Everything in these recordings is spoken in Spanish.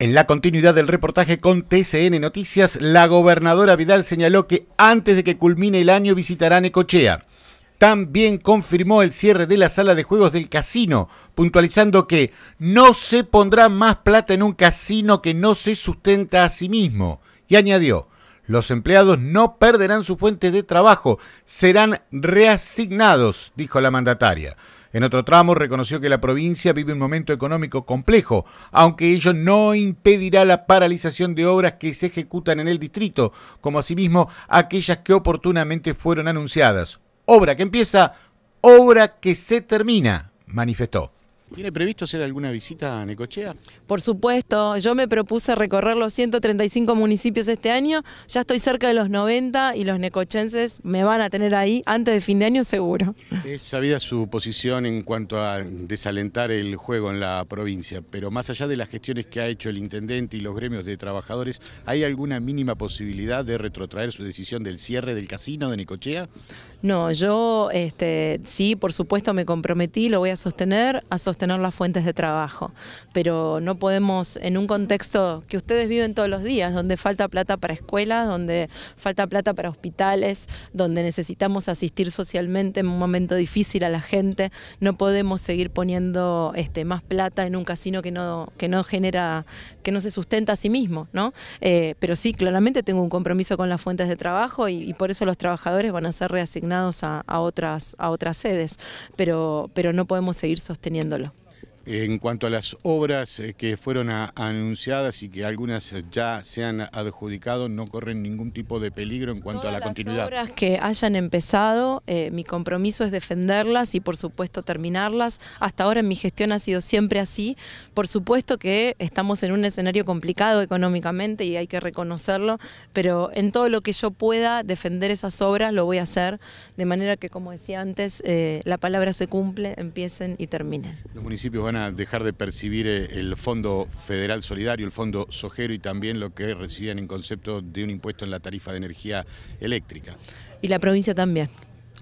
En la continuidad del reportaje con TCN Noticias, la gobernadora Vidal señaló que antes de que culmine el año visitarán Ecochea. También confirmó el cierre de la sala de juegos del casino, puntualizando que no se pondrá más plata en un casino que no se sustenta a sí mismo. Y añadió, los empleados no perderán su fuente de trabajo, serán reasignados, dijo la mandataria. En otro tramo reconoció que la provincia vive un momento económico complejo, aunque ello no impedirá la paralización de obras que se ejecutan en el distrito, como asimismo aquellas que oportunamente fueron anunciadas. Obra que empieza, obra que se termina, manifestó. ¿Tiene previsto hacer alguna visita a Necochea? Por supuesto, yo me propuse recorrer los 135 municipios este año, ya estoy cerca de los 90 y los necochenses me van a tener ahí antes de fin de año seguro. Es sabida su posición en cuanto a desalentar el juego en la provincia, pero más allá de las gestiones que ha hecho el intendente y los gremios de trabajadores, ¿hay alguna mínima posibilidad de retrotraer su decisión del cierre del casino de Necochea? No, yo este, sí, por supuesto me comprometí, lo voy a sostener, a sostener tener las fuentes de trabajo, pero no podemos en un contexto que ustedes viven todos los días, donde falta plata para escuelas, donde falta plata para hospitales, donde necesitamos asistir socialmente en un momento difícil a la gente, no podemos seguir poniendo este, más plata en un casino que no, que no genera, que no se sustenta a sí mismo, ¿no? Eh, pero sí, claramente tengo un compromiso con las fuentes de trabajo y, por eso los trabajadores van a ser reasignados a, otras, a otras sedes, pero, pero no podemos seguir sosteniéndolo. En cuanto a las obras eh, que fueron anunciadas y que algunas ya se han adjudicado, no corren ningún tipo de peligro en cuanto a la continuidad. Las obras que hayan empezado, eh, mi compromiso es defenderlas y por supuesto terminarlas. Hasta ahora en mi gestión ha sido siempre así. Por supuesto que estamos en un escenario complicado económicamente y hay que reconocerlo, pero en todo lo que yo pueda defender esas obras lo voy a hacer, de manera que como decía antes, eh, la palabra se cumple, empiecen y terminen. Los municipios van a dejar de percibir eh, el Fondo Federal Solidario, el Fondo Sojero y también lo que recibían en concepto de un impuesto en la tarifa de energía eléctrica. Y la provincia también.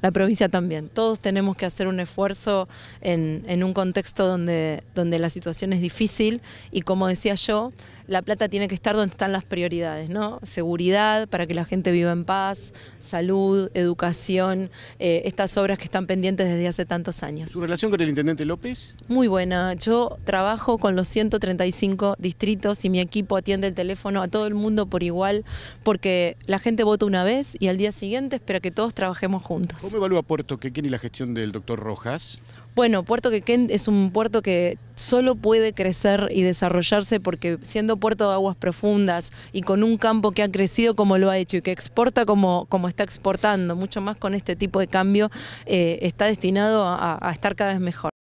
La provincia también. Todos tenemos que hacer un esfuerzo en, en un contexto donde, donde la situación es difícil y como decía yo, la plata tiene que estar donde están las prioridades, ¿no? Seguridad, para que la gente viva en paz, salud, educación, eh, estas obras que están pendientes desde hace tantos años. ¿Su relación con el intendente López? Muy buena. Yo trabajo con los 135 distritos y mi equipo atiende el teléfono a todo el mundo por igual, porque la gente vota una vez y al día siguiente espera que todos trabajemos juntos. ¿Cómo evalúa Puerto Quequén y la gestión del doctor Rojas? Bueno, Puerto Quequén es un puerto que solo puede crecer y desarrollarse porque siendo puerto de aguas profundas y con un campo que ha crecido como lo ha hecho y que exporta como, está exportando, mucho más con este tipo de cambio, eh, está destinado a estar cada vez mejor.